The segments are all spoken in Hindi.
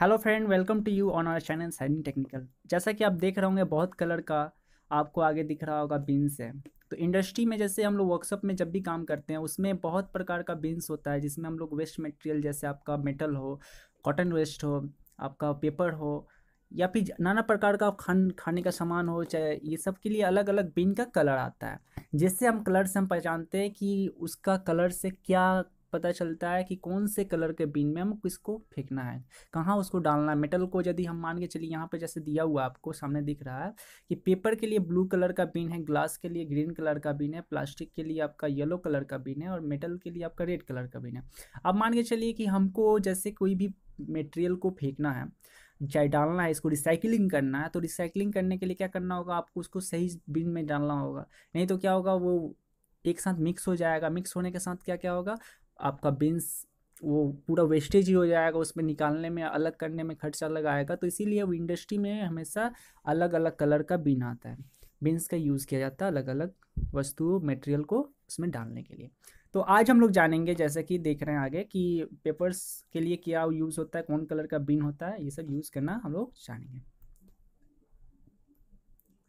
hello friend welcome to you on our channel सैनिंग टेक्निकल जैसा कि आप देख रहे होंगे बहुत कलर का आपको आगे दिख रहा होगा बीन्स है तो इंडस्ट्री में जैसे हम लोग वर्कशॉप में जब भी काम करते हैं उसमें बहुत प्रकार का बीन्स होता है जिसमें हम लोग वेस्ट मटेरियल जैसे आपका मेटल हो कॉटन वेस्ट हो आपका पेपर हो या फिर नाना प्रकार का खान खाने का सामान हो चाहे ये सब के लिए अलग अलग बीन का कलर आता है जिससे हम कलर से हम पहचानते हैं कि उसका कलर से क्या पता चलता है कि कौन से कलर के बिन में हम किसको फेंकना है कहाँ उसको डालना है मेटल को यदि हम मान के चलिए यहाँ पर जैसे दिया हुआ आपको सामने दिख रहा है कि पेपर के लिए ब्लू कलर का बिन है ग्लास के लिए ग्रीन कलर का बिन है प्लास्टिक के लिए आपका येलो कलर का बिन है और मेटल के लिए आपका रेड कलर का बिन है अब मान के चलिए कि हमको जैसे कोई भी मेटेरियल को फेंकना है चाहे डालना है इसको रिसाइकलिंग करना है तो रिसाइकलिंग करने के लिए क्या करना होगा आपको उसको सही बिन में डालना होगा नहीं तो क्या होगा वो एक साथ मिक्स हो जाएगा मिक्स होने के साथ क्या क्या होगा आपका बीन्स वो पूरा वेस्टेज ही हो जाएगा उसमें निकालने में अलग करने में खर्चा आएगा तो इसीलिए वो इंडस्ट्री में हमेशा अलग अलग कलर का बीन आता है बीन्स का यूज़ किया जाता है अलग अलग वस्तु मटेरियल को उसमें डालने के लिए तो आज हम लोग जानेंगे जैसे कि देख रहे हैं आगे कि पेपर्स के लिए क्या यूज़ होता है कौन कलर का बिन होता है ये सब यूज़ करना हम लोग जानेंगे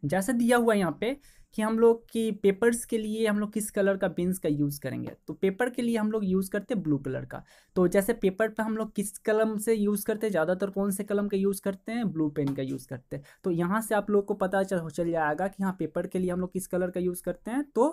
जैसा दिया हुआ यहाँ पे कि हम लोग की पेपर्स के लिए हम लोग किस कलर का पेंस का यूज़ करेंगे तो पेपर के लिए हम लोग यूज़ करते हैं ब्लू कलर का तो जैसे पेपर पे हम लोग किस कलम से यूज़ करते हैं ज़्यादातर कौन से कलम का यूज़ करते हैं ब्लू पेन का यूज़ करते हैं तो यहाँ से आप लोग को पता चल चल जाएगा कि हाँ पेपर के लिए हम लोग किस कलर का यूज़ करते हैं तो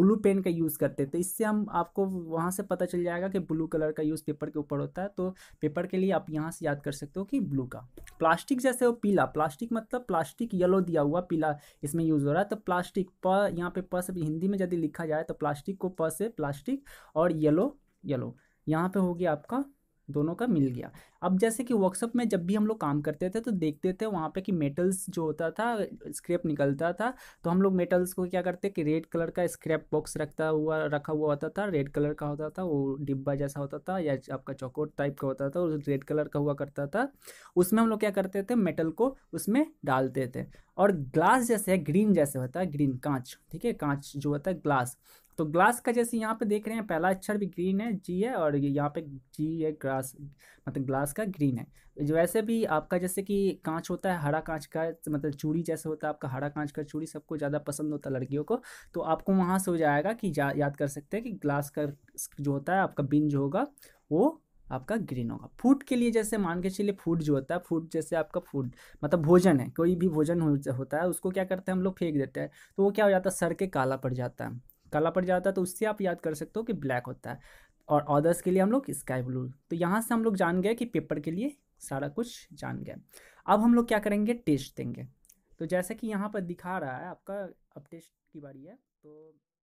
ब्लू पेन का यूज़ करते हैं तो इससे हम आपको वहाँ से पता चल जाएगा कि ब्लू कलर का यूज़ पेपर के ऊपर होता है तो पेपर के लिए आप यहाँ से याद कर सकते हो कि ब्लू का प्लास्टिक जैसे वो पीला प्लास्टिक मतलब प्लास्टिक येलो दिया हुआ पीला इसमें यूज़ हो रहा है तो प्लास्टिक प्लास्टिक प यहाँ पे प से हिंदी में यदि लिखा जाए तो प्लास्टिक को प से प्लास्टिक और येलो येलो यहाँ पे हो गया आपका दोनों का मिल गया अब जैसे कि वर्कशॉप में जब भी हम लोग काम करते थे तो देखते थे वहाँ पे कि मेटल्स जो होता था स्क्रैप निकलता था तो हम लोग मेटल्स को क्या करते कि रेड कलर का स्क्रैप बॉक्स रखता हुआ रखा हुआ होता था रेड कलर का होता था वो डिब्बा जैसा होता था या आपका चौकोट टाइप का होता था और रेड कलर का हुआ करता था उसमें हम लोग क्या करते थे मेटल को उसमें डालते थे और ग्लास जैसे है ग्रीन जैसे होता है ग्रीन कांच ठीक है कांच जो होता है ग्लास तो ग्लास का जैसे यहाँ पे देख रहे हैं पहला अक्षर भी ग्रीन है जी है और ये यहाँ पे जी है ग्लास मतलब ग्लास का ग्रीन है जो वैसे भी आपका जैसे कि कांच होता है हरा कांच का मतलब चूड़ी जैसे होता है आपका हरा कांच का चूड़ी सबको ज़्यादा पसंद होता है लड़कियों को तो आपको वहाँ से हो जाएगा कि जा, याद कर सकते हैं कि ग्लास का जो होता है आपका बिन जो होगा वो आपका ग्रीन होगा फूड के लिए जैसे मान के चलिए फूड जो होता है फूड जैसे आपका फूड मतलब भोजन है कोई भी भोजन हो, होता है उसको क्या करते हैं हम लोग फेंक देते हैं तो वो क्या हो जाता है सर के काला पड़ जाता है काला पड़ जाता है तो उससे आप याद कर सकते हो कि ब्लैक होता है और अदर्स के लिए हम लोग स्काई ब्लू तो यहाँ से हम लोग जान गए कि पेपर के लिए सारा कुछ जान गए अब हम लोग क्या करेंगे टेस्ट देंगे तो जैसा कि यहाँ पर दिखा रहा है आपका अब टेस्ट की बारी है तो